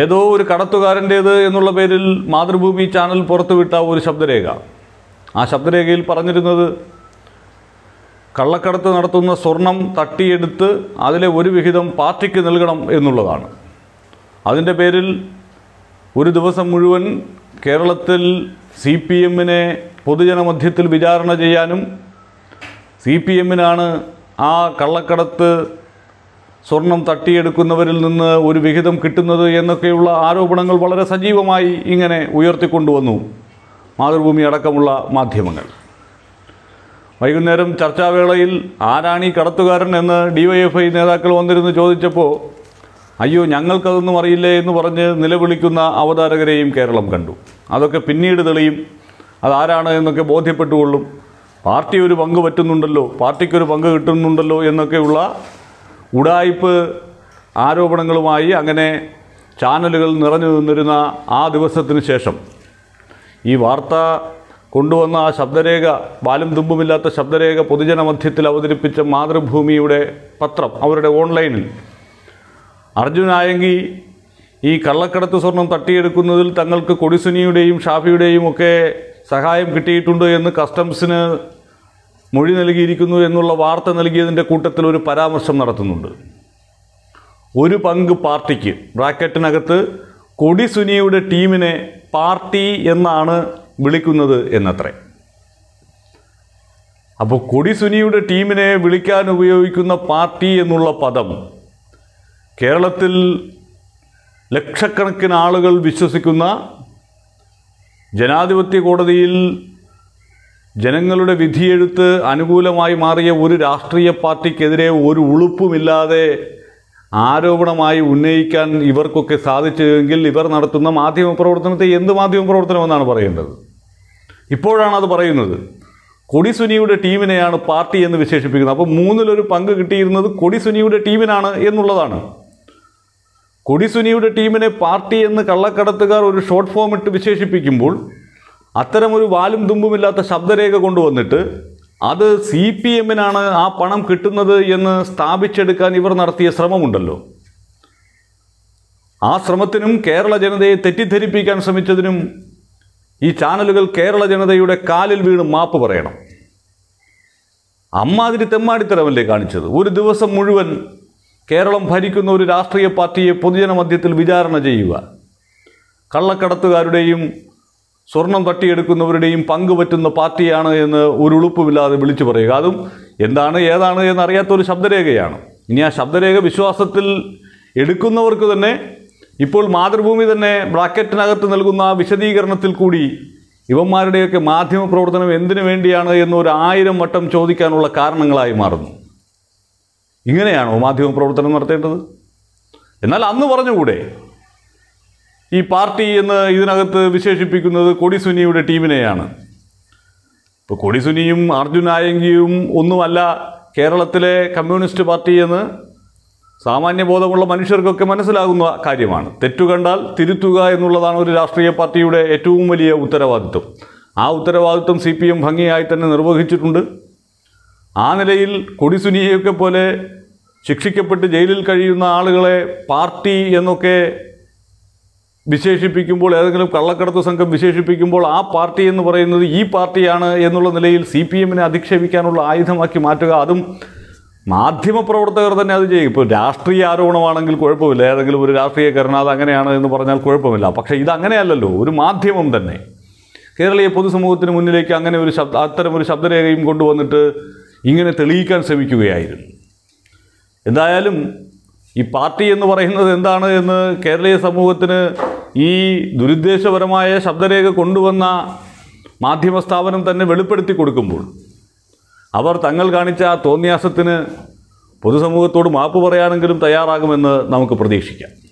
ഏതോ ഒരു കടത്തുകാരൻ്റേത് എന്നുള്ള പേരിൽ മാതൃഭൂമി ചാനൽ പുറത്തുവിട്ട ഒരു ശബ്ദരേഖ ആ ശബ്ദരേഖയിൽ പറഞ്ഞിരുന്നത് കള്ളക്കടത്ത് നടത്തുന്ന സ്വർണം തട്ടിയെടുത്ത് അതിലെ ഒരു വിഹിതം പാർട്ടിക്ക് നൽകണം എന്നുള്ളതാണ് അതിൻ്റെ പേരിൽ ഒരു ദിവസം മുഴുവൻ കേരളത്തിൽ സി പി എമ്മിനെ പൊതുജനമധ്യത്തിൽ വിചാരണ ചെയ്യാനും സി പി എമ്മിനാണ് ആ കള്ളക്കടത്ത് സ്വർണം തട്ടിയെടുക്കുന്നവരിൽ നിന്ന് ഒരു വിഹിതം കിട്ടുന്നത് എന്നൊക്കെയുള്ള ആരോപണങ്ങൾ വളരെ സജീവമായി ഇങ്ങനെ ഉയർത്തിക്കൊണ്ടുവന്നു മാതൃഭൂമി അടക്കമുള്ള മാധ്യമങ്ങൾ വൈകുന്നേരം ചർച്ചാവേളയിൽ ആരാണ് ഈ കടത്തുകാരൻ എന്ന് ഐ നേതാക്കൾ വന്നിരുന്ന് ചോദിച്ചപ്പോൾ അയ്യോ ഞങ്ങൾക്കതൊന്നും അറിയില്ലേ എന്ന് പറഞ്ഞ് നിലവിളിക്കുന്ന അവതാരകരെയും കേരളം കണ്ടു അതൊക്കെ പിന്നീട് തെളിയും അതാരാണ് എന്നൊക്കെ ബോധ്യപ്പെട്ടുകൊള്ളും പാർട്ടി ഒരു പങ്ക് പറ്റുന്നുണ്ടല്ലോ പാർട്ടിക്കൊരു പങ്ക് കിട്ടുന്നുണ്ടല്ലോ എന്നൊക്കെയുള്ള ഉടായ്പ് ആരോപണങ്ങളുമായി അങ്ങനെ ചാനലുകൾ നിറഞ്ഞു നിന്നിരുന്ന ആ ദിവസത്തിന് ശേഷം ഈ വാർത്ത കൊണ്ടുവന്ന ആ ശബ്ദരേഖ ബാലും തുമ്പുമില്ലാത്ത ശബ്ദരേഖ പൊതുജനമധ്യത്തിൽ അവതരിപ്പിച്ച മാതൃഭൂമിയുടെ പത്രം അവരുടെ ഓൺലൈനിൽ അർജുനായെങ്കിൽ ഈ കള്ളക്കടത്ത് സ്വർണം തട്ടിയെടുക്കുന്നതിൽ തങ്ങൾക്ക് കൊടിസുനിയുടെയും ഷാഫിയുടെയും ഒക്കെ സഹായം കിട്ടിയിട്ടുണ്ട് എന്ന് കസ്റ്റംസിന് മൊഴി നൽകിയിരിക്കുന്നു എന്നുള്ള വാർത്ത നൽകിയതിൻ്റെ കൂട്ടത്തിൽ ഒരു പരാമർശം നടത്തുന്നുണ്ട് ഒരു പങ്ക് പാർട്ടിക്ക് ബ്രാക്കറ്റിനകത്ത് കൊടി സുനിയുടെ ടീമിനെ പാർട്ടി എന്നാണ് വിളിക്കുന്നത് എന്നത്രേ അപ്പോൾ കൊടി സുനിയുടെ ടീമിനെ വിളിക്കാൻ ഉപയോഗിക്കുന്ന പാർട്ടി എന്നുള്ള പദം കേരളത്തിൽ ലക്ഷക്കണക്കിന് ആളുകൾ വിശ്വസിക്കുന്ന ജനാധിപത്യ കോടതിയിൽ ജനങ്ങളുടെ വിധിയെഴുത്ത് അനുകൂലമായി മാറിയ ഒരു രാഷ്ട്രീയ പാർട്ടിക്കെതിരെ ഒരു ഉളുപ്പുമില്ലാതെ ആരോപണമായി ഉന്നയിക്കാൻ ഇവർക്കൊക്കെ സാധിച്ചെങ്കിൽ ഇവർ നടത്തുന്ന മാധ്യമ പ്രവർത്തനത്തെ എന്ത് മാധ്യമ പ്രവർത്തനമെന്നാണ് പറയേണ്ടത് ഇപ്പോഴാണ് അത് പറയുന്നത് കൊടിസുനിയുടെ ടീമിനെയാണ് പാർട്ടി എന്ന് വിശേഷിപ്പിക്കുന്നത് അപ്പോൾ മൂന്നിലൊരു പങ്ക് കിട്ടിയിരുന്നത് കൊടിസുനിയുടെ ടീമിനാണ് എന്നുള്ളതാണ് കൊടിസുനിയുടെ ടീമിനെ പാർട്ടി എന്ന് കള്ളക്കടത്തുകാർ ഒരു ഷോർട്ട് ഫോം ഇട്ട് വിശേഷിപ്പിക്കുമ്പോൾ അത്തരമൊരു വാലും തുമ്പുമില്ലാത്ത ശബ്ദരേഖ കൊണ്ടുവന്നിട്ട് അത് സി പി എമ്മിനാണ് ആ പണം കിട്ടുന്നത് എന്ന് സ്ഥാപിച്ചെടുക്കാൻ ഇവർ നടത്തിയ ശ്രമമുണ്ടല്ലോ ആ ശ്രമത്തിനും കേരള ജനതയെ തെറ്റിദ്ധരിപ്പിക്കാൻ ശ്രമിച്ചതിനും ഈ ചാനലുകൾ കേരള ജനതയുടെ കാലിൽ വീണ് മാപ്പ് പറയണം അമ്മാതിരി തെമ്മാടിത്തരമല്ലേ കാണിച്ചത് ഒരു ദിവസം മുഴുവൻ കേരളം ഭരിക്കുന്ന ഒരു രാഷ്ട്രീയ പാർട്ടിയെ പൊതുജന മധ്യത്തിൽ വിചാരണ ചെയ്യുക കള്ളക്കടത്തുകാരുടെയും സ്വർണം തട്ടിയെടുക്കുന്നവരുടെയും പറ്റുന്ന പാർട്ടിയാണ് എന്ന് ഒരു ഉളുപ്പുമില്ലാതെ വിളിച്ചു പറയുക അതും എന്താണ് ഏതാണ് എന്നറിയാത്തൊരു ഒരു ശബ്ദരേഖയാണ് ഇനി ആ ശബ്ദരേഖ വിശ്വാസത്തിൽ എടുക്കുന്നവർക്ക് തന്നെ ഇപ്പോൾ മാതൃഭൂമി തന്നെ ബ്രാക്കറ്റിനകത്ത് നൽകുന്ന വിശദീകരണത്തിൽ കൂടി ഇവന്മാരുടെയൊക്കെ മാധ്യമ പ്രവർത്തനം എന്തിനു വേണ്ടിയാണ് എന്ന് ആയിരം വട്ടം ചോദിക്കാനുള്ള കാരണങ്ങളായി മാറുന്നു ഇങ്ങനെയാണോ മാധ്യമ പ്രവർത്തനം നടത്തേണ്ടത് എന്നാൽ അന്ന് പറഞ്ഞുകൂടെ ഈ പാർട്ടി എന്ന് ഇതിനകത്ത് വിശേഷിപ്പിക്കുന്നത് കൊടിസുനിയുടെ ടീമിനെയാണ് ഇപ്പോൾ കൊടിസുനിയും അർജുൻ ആയങ്കിയും ഒന്നുമല്ല കേരളത്തിലെ കമ്മ്യൂണിസ്റ്റ് പാർട്ടി എന്ന് സാമാന്യ ബോധമുള്ള മനുഷ്യർക്കൊക്കെ മനസ്സിലാകുന്ന കാര്യമാണ് തെറ്റു കണ്ടാൽ തിരുത്തുക എന്നുള്ളതാണ് ഒരു രാഷ്ട്രീയ പാർട്ടിയുടെ ഏറ്റവും വലിയ ഉത്തരവാദിത്വം ആ ഉത്തരവാദിത്വം സി പി എം ഭംഗിയായി തന്നെ നിർവഹിച്ചിട്ടുണ്ട് ആ നിലയിൽ കൊടിസുനിയൊക്കെ പോലെ ശിക്ഷിക്കപ്പെട്ട് ജയിലിൽ കഴിയുന്ന ആളുകളെ പാർട്ടി എന്നൊക്കെ വിശേഷിപ്പിക്കുമ്പോൾ ഏതെങ്കിലും കള്ളക്കടത്ത് സംഘം വിശേഷിപ്പിക്കുമ്പോൾ ആ പാർട്ടി എന്ന് പറയുന്നത് ഈ പാർട്ടിയാണ് എന്നുള്ള നിലയിൽ സി പി എമ്മിനെ അധിക്ഷേപിക്കാനുള്ള ആയുധമാക്കി മാറ്റുക അതും മാധ്യമപ്രവർത്തകർ തന്നെ അത് ചെയ്യും ഇപ്പോൾ രാഷ്ട്രീയ ആരോപണമാണെങ്കിൽ കുഴപ്പമില്ല ഏതെങ്കിലും ഒരു രാഷ്ട്രീയക്കാരൻ അത് അങ്ങനെയാണ് എന്ന് പറഞ്ഞാൽ കുഴപ്പമില്ല പക്ഷേ ഇതങ്ങനെയല്ലല്ലോ ഒരു മാധ്യമം തന്നെ കേരളീയ പൊതുസമൂഹത്തിന് മുന്നിലേക്ക് അങ്ങനെ ഒരു ശബ്ദ അത്തരം ഒരു ശബ്ദരേഖയും കൊണ്ടുവന്നിട്ട് ഇങ്ങനെ തെളിയിക്കാൻ ശ്രമിക്കുകയായിരുന്നു എന്തായാലും ഈ പാർട്ടി എന്ന് പറയുന്നത് എന്താണ് എന്ന് കേരളീയ സമൂഹത്തിന് ഈ ദുരുദ്ദേശപരമായ ശബ്ദരേഖ കൊണ്ടുവന്ന മാധ്യമ സ്ഥാപനം തന്നെ വെളിപ്പെടുത്തി കൊടുക്കുമ്പോൾ അവർ തങ്ങൾ കാണിച്ച തോന്നിയാസത്തിന് പൊതുസമൂഹത്തോട് മാപ്പ് പറയാനെങ്കിലും തയ്യാറാകുമെന്ന് നമുക്ക് പ്രതീക്ഷിക്കാം